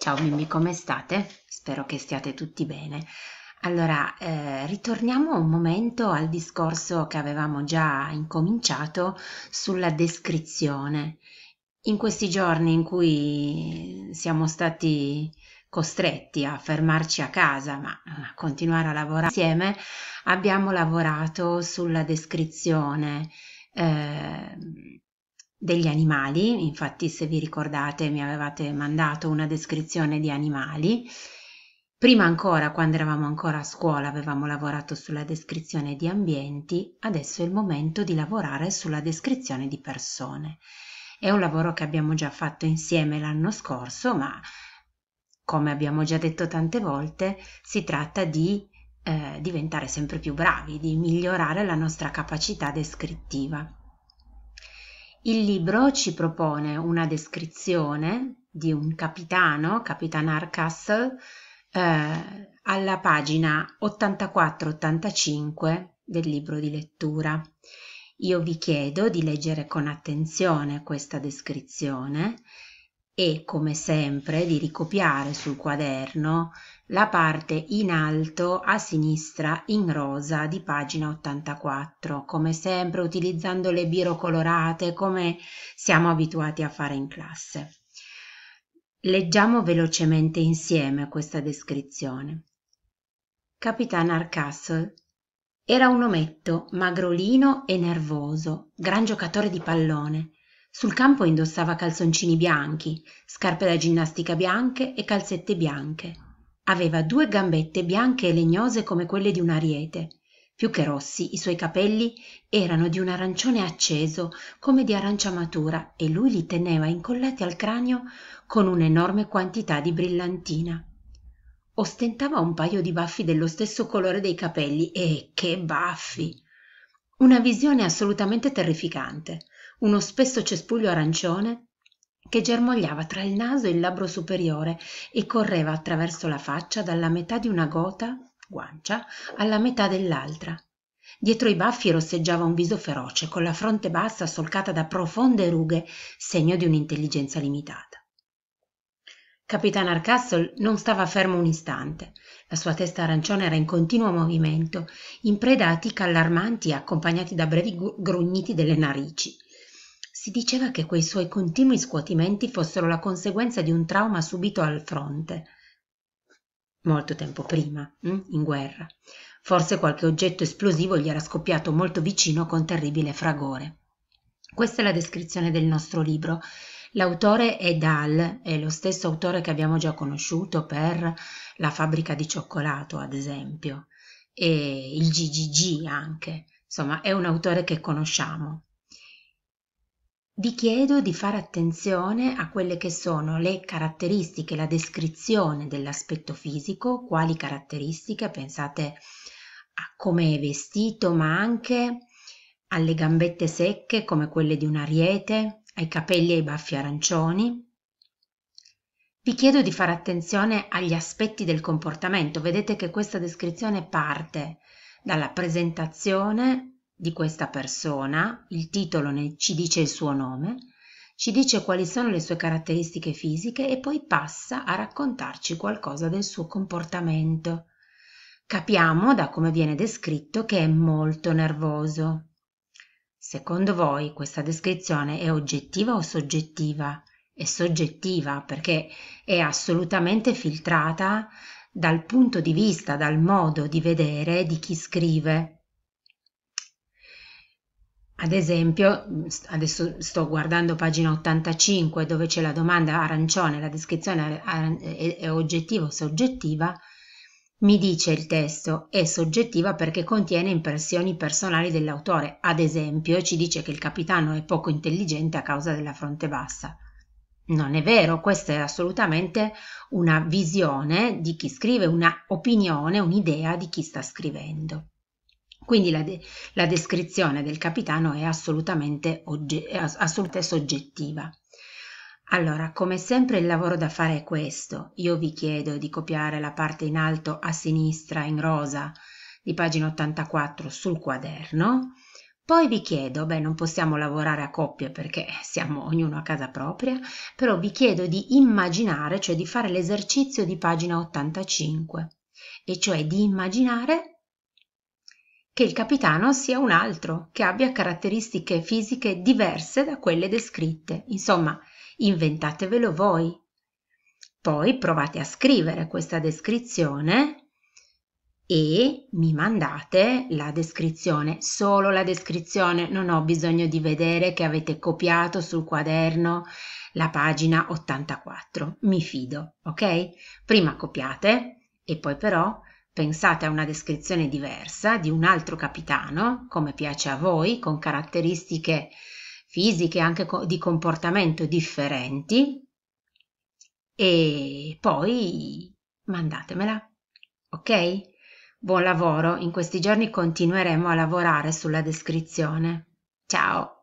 Ciao bimbi, come state? Spero che stiate tutti bene. Allora, eh, ritorniamo un momento al discorso che avevamo già incominciato sulla descrizione. In questi giorni in cui siamo stati costretti a fermarci a casa, ma a continuare a lavorare insieme, abbiamo lavorato sulla descrizione. Eh, degli animali, infatti se vi ricordate mi avevate mandato una descrizione di animali, prima ancora quando eravamo ancora a scuola avevamo lavorato sulla descrizione di ambienti, adesso è il momento di lavorare sulla descrizione di persone. È un lavoro che abbiamo già fatto insieme l'anno scorso, ma come abbiamo già detto tante volte, si tratta di eh, diventare sempre più bravi, di migliorare la nostra capacità descrittiva. Il libro ci propone una descrizione di un capitano, Capitan Hardcastle, eh, alla pagina 84-85 del libro di lettura. Io vi chiedo di leggere con attenzione questa descrizione e come sempre di ricopiare sul quaderno la parte in alto a sinistra in rosa di pagina 84, come sempre utilizzando le biro colorate come siamo abituati a fare in classe. Leggiamo velocemente insieme questa descrizione. Capitan Arcastle era un ometto magrolino e nervoso, gran giocatore di pallone sul campo indossava calzoncini bianchi, scarpe da ginnastica bianche e calzette bianche. Aveva due gambette bianche e legnose come quelle di un ariete. Più che rossi, i suoi capelli erano di un arancione acceso, come di arancia matura, e lui li teneva incollati al cranio con un'enorme quantità di brillantina. Ostentava un paio di baffi dello stesso colore dei capelli e che baffi! Una visione assolutamente terrificante uno spesso cespuglio arancione che germogliava tra il naso e il labbro superiore e correva attraverso la faccia dalla metà di una gota guancia alla metà dell'altra dietro i baffi rosseggiava un viso feroce con la fronte bassa solcata da profonde rughe segno di un'intelligenza limitata capitan arcastle non stava fermo un istante la sua testa arancione era in continuo movimento in preda a tic allarmanti accompagnati da brevi grugniti delle narici si diceva che quei suoi continui scuotimenti fossero la conseguenza di un trauma subito al fronte molto tempo prima, hm, in guerra. Forse qualche oggetto esplosivo gli era scoppiato molto vicino con terribile fragore. Questa è la descrizione del nostro libro. L'autore è Dahl, è lo stesso autore che abbiamo già conosciuto per La fabbrica di cioccolato, ad esempio, e il GGG anche. Insomma, è un autore che conosciamo vi chiedo di fare attenzione a quelle che sono le caratteristiche, la descrizione dell'aspetto fisico, quali caratteristiche, pensate a come è vestito, ma anche alle gambette secche come quelle di un ariete, ai capelli e ai baffi arancioni. Vi chiedo di fare attenzione agli aspetti del comportamento, vedete che questa descrizione parte dalla presentazione di questa persona, il titolo ci dice il suo nome, ci dice quali sono le sue caratteristiche fisiche e poi passa a raccontarci qualcosa del suo comportamento. Capiamo da come viene descritto che è molto nervoso. Secondo voi questa descrizione è oggettiva o soggettiva? È soggettiva perché è assolutamente filtrata dal punto di vista, dal modo di vedere di chi scrive ad esempio, mm, adesso sto guardando pagina 85 dove c'è la domanda arancione, la descrizione è oggettiva o soggettiva, mi dice il testo è soggettiva perché contiene impressioni personali dell'autore. Ad esempio, ci dice che il capitano è poco intelligente a causa della fronte bassa. Non è vero, questa è assolutamente una visione di chi scrive, una opinione, un'idea di chi sta scrivendo. Quindi la, de- la descrizione del capitano è assolutamente, ogge- ass- assolutamente soggettiva. Allora, come sempre il lavoro da fare è questo. Io vi chiedo di copiare la parte in alto a sinistra in rosa di pagina 84 sul quaderno. Poi vi chiedo, beh non possiamo lavorare a coppie perché siamo ognuno a casa propria, però vi chiedo di immaginare, cioè di fare l'esercizio di pagina 85, e cioè di immaginare che il capitano sia un altro, che abbia caratteristiche fisiche diverse da quelle descritte, insomma, inventatevelo voi. Poi provate a scrivere questa descrizione e mi mandate la descrizione, solo la descrizione, non ho bisogno di vedere che avete copiato sul quaderno la pagina 84, mi fido, ok? Prima copiate e poi però Pensate a una descrizione diversa di un altro capitano, come piace a voi, con caratteristiche fisiche e anche di comportamento differenti e poi mandatemela. Ok? Buon lavoro, in questi giorni continueremo a lavorare sulla descrizione. Ciao!